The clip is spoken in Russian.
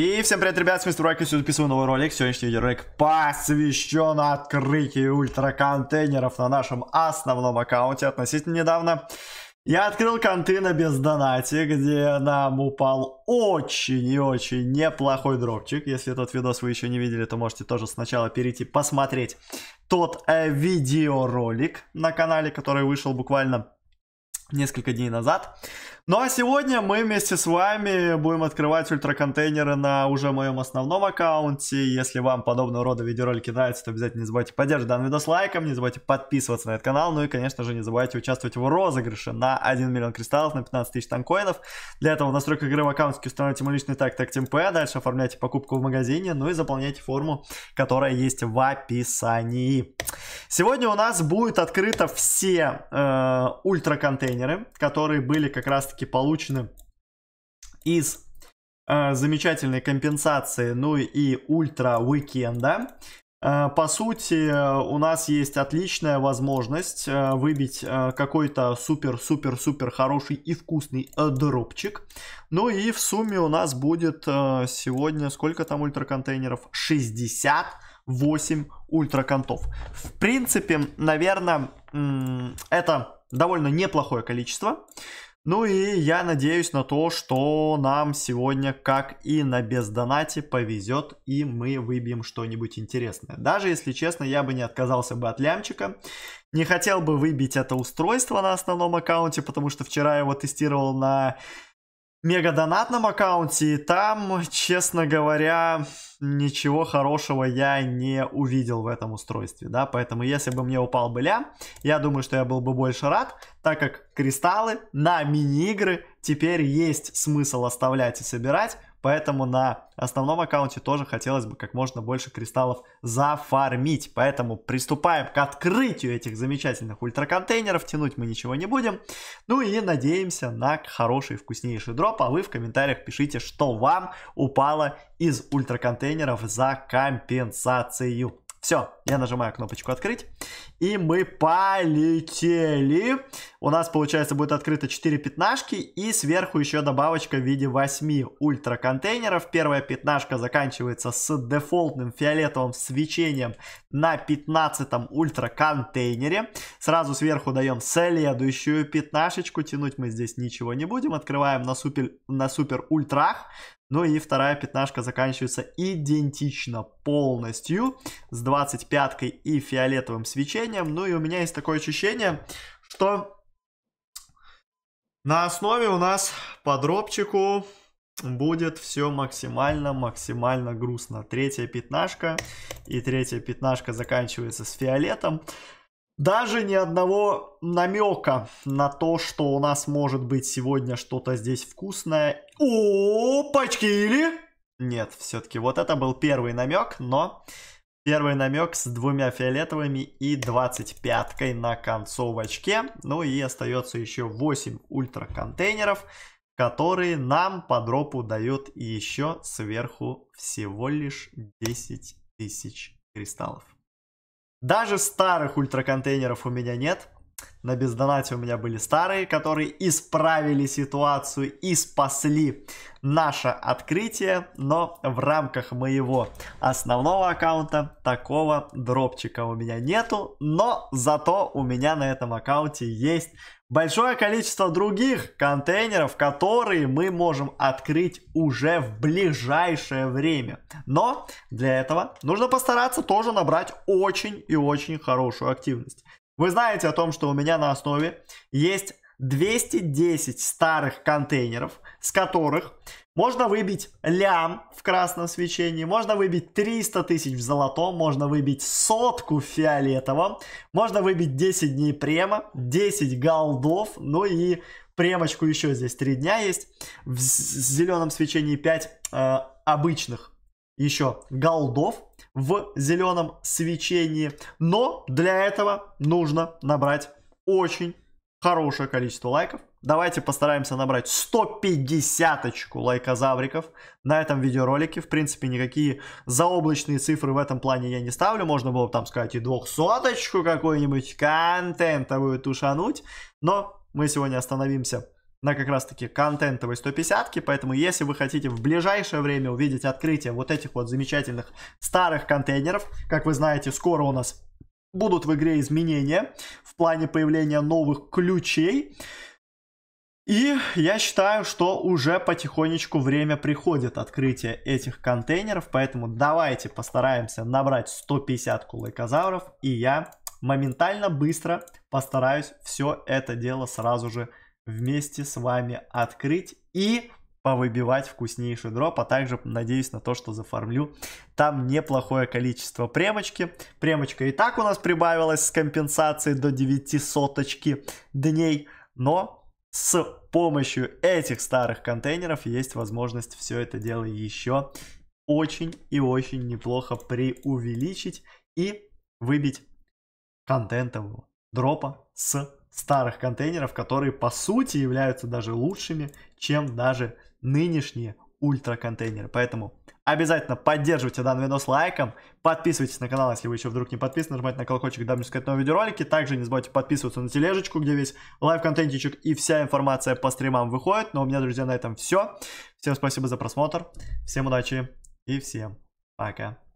И всем привет, ребят, с Мистер Райк, сегодня записываю новый ролик. Сегодняшний видеоролик посвящен открытию ультраконтейнеров на нашем основном аккаунте относительно недавно. Я открыл конты на бездонате, где нам упал очень и очень неплохой дропчик. Если этот видос вы еще не видели, то можете тоже сначала перейти посмотреть тот э, видеоролик на канале, который вышел буквально несколько дней назад. Ну а сегодня мы вместе с вами будем открывать ультраконтейнеры на уже моем основном аккаунте. Если вам подобного рода видеоролики нравятся, то обязательно не забывайте поддерживать данный видос лайком, не забывайте подписываться на этот канал, ну и, конечно же, не забывайте участвовать в розыгрыше на 1 миллион кристаллов, на 15 тысяч танкоинов. Для этого в настройках игры в аккаунте устанавливайте мой личный так так ТМП, дальше оформляйте покупку в магазине, ну и заполняйте форму, которая есть в описании. Сегодня у нас будет открыто все э, ультраконтейнеры контейнеры, которые были как раз-таки получены из э, замечательной компенсации, ну и ультра уикенда. Э, по сути, э, у нас есть отличная возможность э, выбить э, какой-то супер-супер-супер хороший и вкусный э, дропчик. Ну и в сумме у нас будет э, сегодня сколько там ультра контейнеров? 60 8 ультраконтов. В принципе, наверное, это довольно неплохое количество. Ну и я надеюсь на то, что нам сегодня, как и на бездонате, повезет, и мы выбьем что-нибудь интересное. Даже, если честно, я бы не отказался бы от лямчика. Не хотел бы выбить это устройство на основном аккаунте, потому что вчера я его тестировал на мегадонатном аккаунте, и там, честно говоря, ничего хорошего я не увидел в этом устройстве, да, поэтому если бы мне упал бы лям, я думаю, что я был бы больше рад, так как кристаллы на мини-игры теперь есть смысл оставлять и собирать, поэтому на основном аккаунте тоже хотелось бы как можно больше кристаллов зафармить. Поэтому приступаем к открытию этих замечательных ультраконтейнеров, тянуть мы ничего не будем. Ну и надеемся на хороший вкуснейший дроп, а вы в комментариях пишите, что вам упало из ультраконтейнеров за компенсацию. Все, я нажимаю кнопочку «Открыть», и мы полетели. У нас, получается, будет открыто 4 пятнашки и сверху еще добавочка в виде 8 ультра контейнеров. Первая пятнашка заканчивается с дефолтным фиолетовым свечением на 15 ультра контейнере. Сразу сверху даем следующую пятнашечку. Тянуть мы здесь ничего не будем. Открываем на супер, на супер ультрах. Ну и вторая пятнашка заканчивается идентично полностью с 25 и фиолетовым свечением. Ну и у меня есть такое ощущение, что на основе у нас по дропчику будет все максимально-максимально грустно. Третья пятнашка. И третья пятнашка заканчивается с фиолетом. Даже ни одного намека на то, что у нас может быть сегодня что-то здесь вкусное. Опачки или... Нет, все-таки вот это был первый намек, но Первый намек с двумя фиолетовыми и 25 на концовочке. Ну и остается еще 8 ультра контейнеров, которые нам по дропу дают еще сверху всего лишь 10 тысяч кристаллов. Даже старых ультраконтейнеров у меня нет, на бездонате у меня были старые, которые исправили ситуацию и спасли наше открытие. Но в рамках моего основного аккаунта такого дропчика у меня нету. Но зато у меня на этом аккаунте есть большое количество других контейнеров, которые мы можем открыть уже в ближайшее время. Но для этого нужно постараться тоже набрать очень и очень хорошую активность. Вы знаете о том, что у меня на основе есть 210 старых контейнеров, с которых можно выбить лям в красном свечении, можно выбить 300 тысяч в золотом, можно выбить сотку в фиолетовом, можно выбить 10 дней према, 10 голдов, ну и премочку еще здесь 3 дня есть, в зеленом свечении 5 э, обычных еще голдов, в зеленом свечении. Но для этого нужно набрать очень хорошее количество лайков. Давайте постараемся набрать 150-очку лайкозавриков на этом видеоролике. В принципе, никакие заоблачные цифры в этом плане я не ставлю. Можно было бы там сказать и 200 какой нибудь контентовую тушануть. Но мы сегодня остановимся на как раз таки контентовой 150 поэтому если вы хотите в ближайшее время увидеть открытие вот этих вот замечательных старых контейнеров, как вы знаете, скоро у нас будут в игре изменения в плане появления новых ключей, и я считаю, что уже потихонечку время приходит открытие этих контейнеров, поэтому давайте постараемся набрать 150 кулайкозавров, и я моментально быстро постараюсь все это дело сразу же вместе с вами открыть и повыбивать вкуснейший дроп, а также надеюсь на то, что зафармлю там неплохое количество премочки. Премочка и так у нас прибавилась с компенсацией до 9 соточки дней, но с помощью этих старых контейнеров есть возможность все это дело еще очень и очень неплохо преувеличить и выбить контентового дропа с старых контейнеров, которые по сути являются даже лучшими, чем даже нынешние ультра контейнеры. Поэтому обязательно поддерживайте данный видос лайком, подписывайтесь на канал, если вы еще вдруг не подписаны, нажимайте на колокольчик, дабы не искать новые видеоролики. Также не забывайте подписываться на тележечку, где весь лайв-контентичек и вся информация по стримам выходит. Но ну, а у меня, друзья, на этом все. Всем спасибо за просмотр, всем удачи и всем пока.